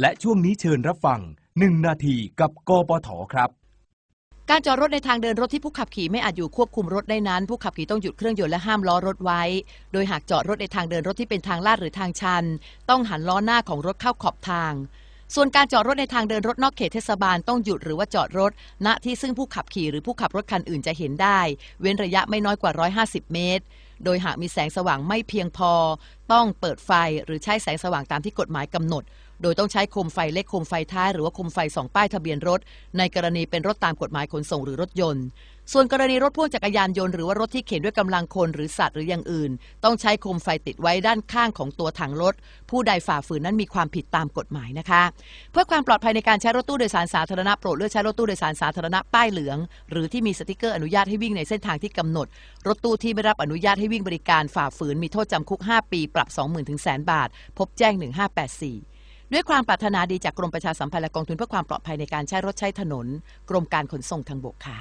และช่วงนี้เชิญรับฟัง 1 นาทีกับกปทครับ การจอดรถในทางเดินรถที่ผู้ขับขี่ไม่อาจอยู่ควบคุมรถได้นั้นผู้ขับขี่ต้องหยุดเครื่องยนต์และห้ามล้อรถไว้ โดยหากจอดรถในทางเดินรถที่เป็นทางลาดหรือทางชัน ต้องหันล้อหน้าของรถเข้าขอบทาง ส่วนการจอดรถในทางเดินรถนอกเขตเทศบาลต้องหยุดหรือว่าจอดรถณที่ซึ่งผู้ขับขี่หรือผู้ขับรถคันอื่นจะเห็นได้ เว้นระยะไม่น้อยกว่า 150 เมตร โดยหากมีแสงสว่างไม่เพียงพอ ต้องเปิดไฟหรือใช้แสงสว่างตามที่กฎหมายกำหนดโดยต้องใช้โคมไฟเล็กโคมไฟท้ายหรือว่าโคมไฟสองป้ายทะเบียนรถ ในกรณีเป็นรถตามกฎหมายขนส่งหรือรถยนต์ ส่วนกรณีรถพ่วงจักรยานยนต์หรือว่ารถที่เข็นด้วยกำลังคนหรือสัตว์หรืออย่างอื่น ต้องใช้โคมไฟติดไว้ด้านข้างของตัวถังรถ ผู้ใดฝ่าฝืนนั้นมีความผิดตามกฎหมายนะคะเพื่อความปลอดภัยในการใช้รถตู้โดยสารสาธารณะโปรดเลือกใช้รถตู้โดยสารสาธารณะป้ายเหลืองหรือที่มีสติกเกอร์อนุญาตให้วิ่งในเส้นทางที่กำหนดรถตู้ที่ไม่รับอนุญาตให้วิ่งบริการฝ่าฝืนมีโทษจำคุก 5 ปี ปรับ 20,000ถึงแสนบาท พบแจ้ง 1584ด้วยความปรารถนาดีจากกรมประชาสัมพันธ์และกองทุนเพื่อความปลอดภัยในการใช้รถใช้ถนน กรมการขนส่งทางบกค่ะ